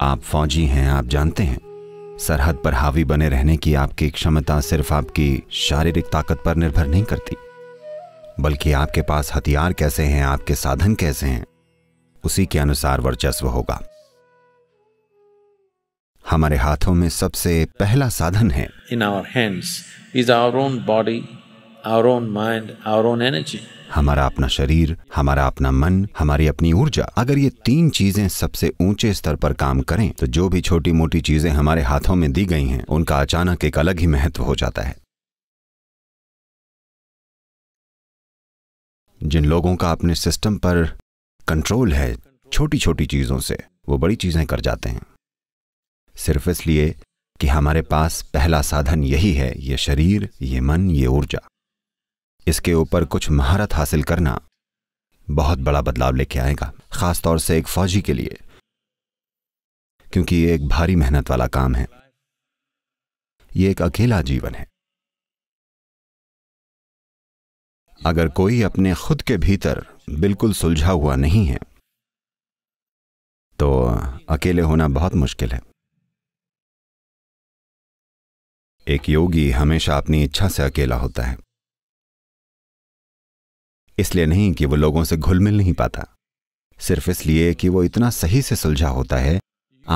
आप फौजी हैं आप जानते हैं सरहद पर हावी बने रहने की आपकी क्षमता सिर्फ आपकी शारीरिक ताकत पर निर्भर नहीं करती बल्कि आपके पास हथियार कैसे हैं आपके साधन कैसे हैं उसी के अनुसार वर्चस्व होगा हमारे हाथों में सबसे पहला साधन है in our hands is our own body our own mind, our own energy. हमारा अपना शरीर हमारा अपना मन हमारी अपनी ऊर्जा अगर ये तीन चीजें सबसे ऊंचे स्तर पर काम करें तो जो भी छोटी मोटी चीजें हमारे हाथों में दी गई हैं उनका अचानक एक अलग ही महत्व हो जाता है जिन लोगों का अपने सिस्टम पर कंट्रोल है छोटी छोटी चीजों से वो बड़ी चीजें कर जाते हैं सिर्फ इसलिए कि हमारे पास पहला साधन यही है ये शरीर ये मन ये ऊर्जा इसके ऊपर कुछ महारत हासिल करना बहुत बड़ा बदलाव लेके आएगा खासतौर से एक फौजी के लिए क्योंकि ये एक भारी मेहनत वाला काम है ये एक अकेला जीवन है अगर कोई अपने खुद के भीतर बिल्कुल सुलझा हुआ नहीं है तो अकेले होना बहुत मुश्किल है एक योगी हमेशा अपनी इच्छा से अकेला होता है इसलिए नहीं कि वो लोगों से घुल मिल नहीं पाता सिर्फ इसलिए कि वो इतना सही से सुलझा होता है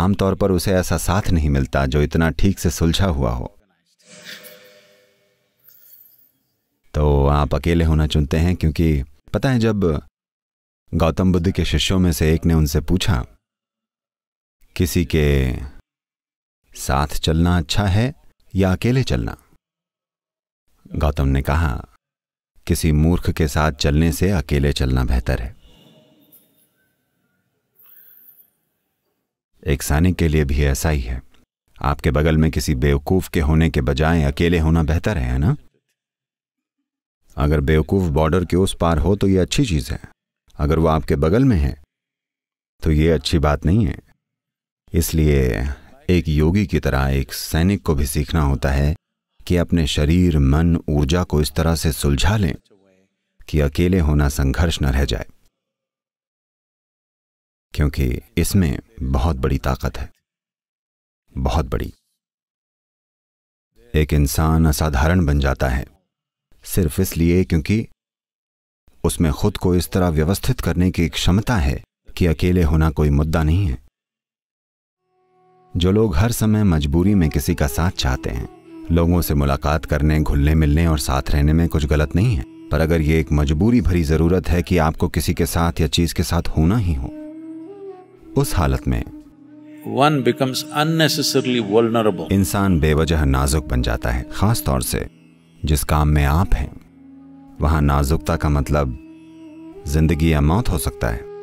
आमतौर पर उसे ऐसा साथ नहीं मिलता जो इतना ठीक से सुलझा हुआ हो तो आप अकेले होना चुनते हैं क्योंकि पता है जब गौतम बुद्ध के शिष्यों में से एक ने उनसे पूछा किसी के साथ चलना अच्छा है या अकेले चलना गौतम ने कहा किसी मूर्ख के साथ चलने से अकेले चलना बेहतर है एक सानी के लिए भी ऐसा ही है आपके बगल में किसी बेवकूफ के होने के बजाय अकेले होना बेहतर है ना अगर बेवकूफ बॉर्डर के उस पार हो तो यह अच्छी चीज है अगर वो आपके बगल में है तो यह अच्छी बात नहीं है इसलिए एक योगी की तरह एक सैनिक को भी सीखना होता है कि अपने शरीर मन ऊर्जा को इस तरह से सुलझा लें कि अकेले होना संघर्ष न रह जाए क्योंकि इसमें बहुत बड़ी ताकत है बहुत बड़ी एक इंसान असाधारण बन जाता है सिर्फ इसलिए क्योंकि उसमें खुद को इस तरह व्यवस्थित करने की क्षमता है कि अकेले होना कोई मुद्दा नहीं है जो लोग हर समय मजबूरी में किसी का साथ चाहते हैं लोगों से मुलाकात करने घुलने मिलने और साथ रहने में कुछ गलत नहीं है पर अगर ये एक मजबूरी भरी ज़रूरत है कि आपको किसी के साथ या चीज़ के साथ होना ही हो उस हालत में वन बिकम्स अननेसेसरली वल्नरेबल इंसान बेवजह नाजुक बन जाता है खास तौर से जिस काम में आप हैं वहां नाजुकता का मतलब जिंदगी या मौत हो सकता है